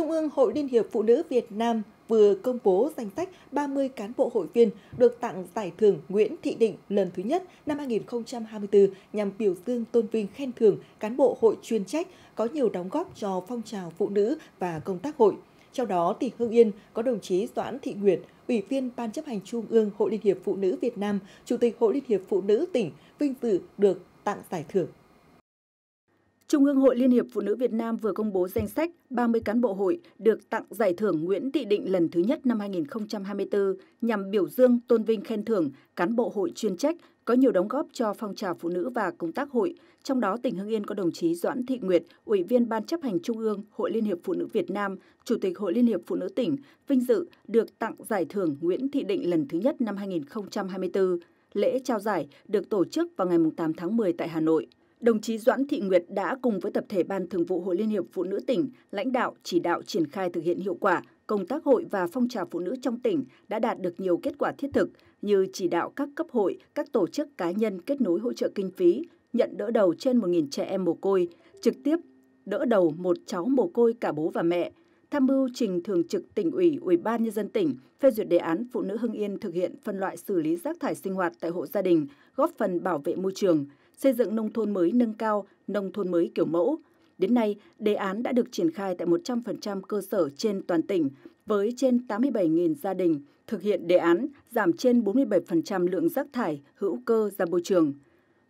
Trung ương Hội Liên hiệp Phụ nữ Việt Nam vừa công bố danh sách 30 cán bộ hội viên được tặng giải thưởng Nguyễn Thị Định lần thứ nhất năm 2024 nhằm biểu dương tôn vinh khen thưởng cán bộ hội chuyên trách có nhiều đóng góp cho phong trào phụ nữ và công tác hội. Trong đó, tỉnh Hưng Yên có đồng chí Doãn Thị Nguyệt, Ủy viên Ban chấp hành Trung ương Hội Liên hiệp Phụ nữ Việt Nam, Chủ tịch Hội Liên hiệp Phụ nữ tỉnh vinh dự được tặng giải thưởng Trung ương Hội Liên hiệp Phụ nữ Việt Nam vừa công bố danh sách 30 cán bộ hội được tặng giải thưởng Nguyễn Thị Định lần thứ nhất năm 2024 nhằm biểu dương tôn vinh khen thưởng cán bộ hội chuyên trách có nhiều đóng góp cho phong trào phụ nữ và công tác hội. Trong đó, tỉnh Hưng Yên có đồng chí Doãn Thị Nguyệt, Ủy viên Ban chấp hành Trung ương Hội Liên hiệp Phụ nữ Việt Nam, Chủ tịch Hội Liên hiệp Phụ nữ tỉnh, vinh dự được tặng giải thưởng Nguyễn Thị Định lần thứ nhất năm 2024. Lễ trao giải được tổ chức vào ngày 8 tháng 10 tại Hà Nội đồng chí Doãn Thị Nguyệt đã cùng với tập thể Ban Thường vụ Hội Liên hiệp Phụ nữ tỉnh, lãnh đạo chỉ đạo triển khai thực hiện hiệu quả công tác hội và phong trào phụ nữ trong tỉnh đã đạt được nhiều kết quả thiết thực như chỉ đạo các cấp hội, các tổ chức cá nhân kết nối hỗ trợ kinh phí, nhận đỡ đầu trên 1.000 trẻ em mồ côi, trực tiếp đỡ đầu một cháu mồ côi cả bố và mẹ, tham mưu trình thường trực tỉnh ủy, ủy ban nhân dân tỉnh phê duyệt đề án phụ nữ Hưng Yên thực hiện phân loại xử lý rác thải sinh hoạt tại hộ gia đình, góp phần bảo vệ môi trường – xây dựng nông thôn mới nâng cao, nông thôn mới kiểu mẫu. Đến nay, đề án đã được triển khai tại 100% cơ sở trên toàn tỉnh với trên 87.000 gia đình thực hiện đề án giảm trên 47% lượng rác thải hữu cơ ra môi trường.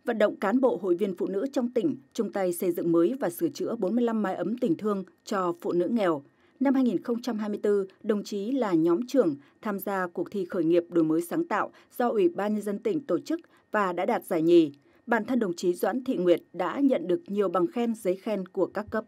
Vận động cán bộ hội viên phụ nữ trong tỉnh chung tay xây dựng mới và sửa chữa 45 mái ấm tình thương cho phụ nữ nghèo. Năm 2024, đồng chí là nhóm trưởng tham gia cuộc thi khởi nghiệp đổi mới sáng tạo do Ủy ban Nhân dân tỉnh tổ chức và đã đạt giải nhì bản thân đồng chí Doãn Thị Nguyệt đã nhận được nhiều bằng khen giấy khen của các cấp.